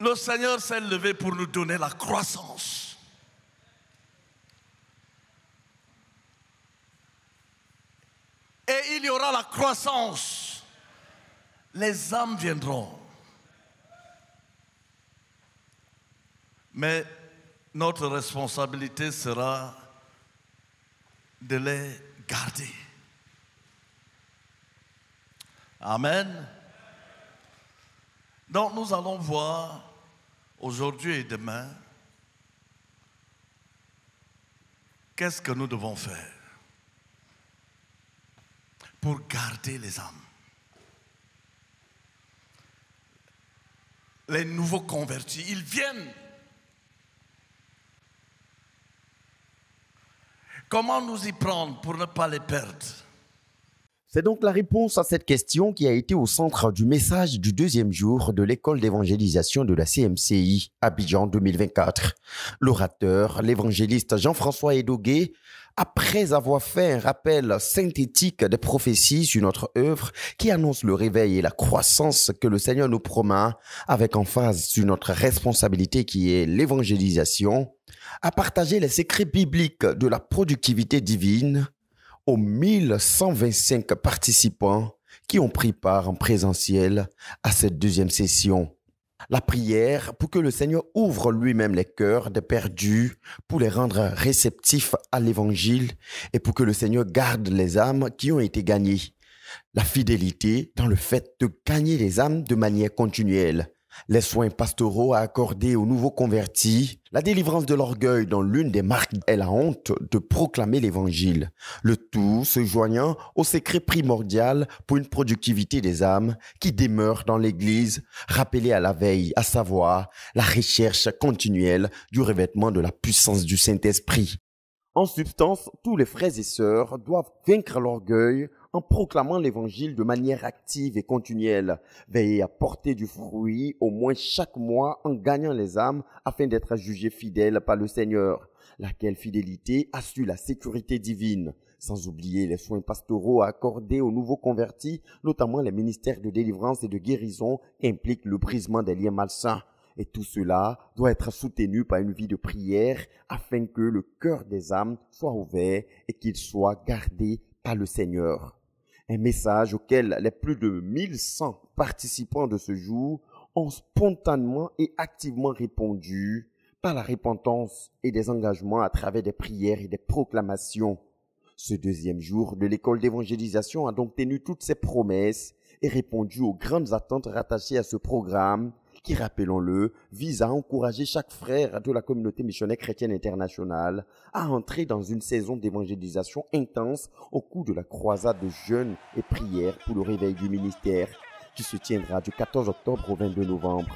Le Seigneur s'est levé pour nous donner la croissance. Et il y aura la croissance. Les âmes viendront. Mais notre responsabilité sera de les garder. Amen. Donc nous allons voir aujourd'hui et demain qu'est-ce que nous devons faire pour garder les âmes. Les nouveaux convertis, ils viennent. Comment nous y prendre pour ne pas les perdre c'est donc la réponse à cette question qui a été au centre du message du deuxième jour de l'école d'évangélisation de la CMCI Abidjan 2024. L'orateur, l'évangéliste Jean-François Edogué, après avoir fait un rappel synthétique des prophéties sur notre œuvre qui annonce le réveil et la croissance que le Seigneur nous promet, avec phase sur notre responsabilité qui est l'évangélisation, a partagé les secrets bibliques de la productivité divine aux 1125 participants qui ont pris part en présentiel à cette deuxième session. La prière pour que le Seigneur ouvre lui-même les cœurs des perdus, pour les rendre réceptifs à l'Évangile et pour que le Seigneur garde les âmes qui ont été gagnées. La fidélité dans le fait de gagner les âmes de manière continuelle les soins pastoraux à accorder aux nouveaux convertis, la délivrance de l'orgueil dont l'une des marques est la honte de proclamer l'évangile, le tout se joignant au secret primordial pour une productivité des âmes qui demeure dans l'Église, rappelée à la veille, à savoir la recherche continuelle du revêtement de la puissance du Saint-Esprit, en substance, tous les frères et sœurs doivent vaincre l'orgueil en proclamant l'évangile de manière active et continuelle. veiller à porter du fruit au moins chaque mois en gagnant les âmes afin d'être jugés fidèles par le Seigneur, laquelle fidélité assure la sécurité divine. Sans oublier les soins pastoraux accordés aux nouveaux convertis, notamment les ministères de délivrance et de guérison impliquent le brisement des liens malsains. Et tout cela doit être soutenu par une vie de prière afin que le cœur des âmes soit ouvert et qu'il soit gardé par le Seigneur. Un message auquel les plus de 1100 participants de ce jour ont spontanément et activement répondu par la repentance et des engagements à travers des prières et des proclamations. Ce deuxième jour de l'école d'évangélisation a donc tenu toutes ses promesses et répondu aux grandes attentes rattachées à ce programme qui, rappelons-le, vise à encourager chaque frère de la communauté missionnaire chrétienne internationale à entrer dans une saison d'évangélisation intense au cours de la croisade de jeûne et prières pour le réveil du ministère qui se tiendra du 14 octobre au 22 novembre.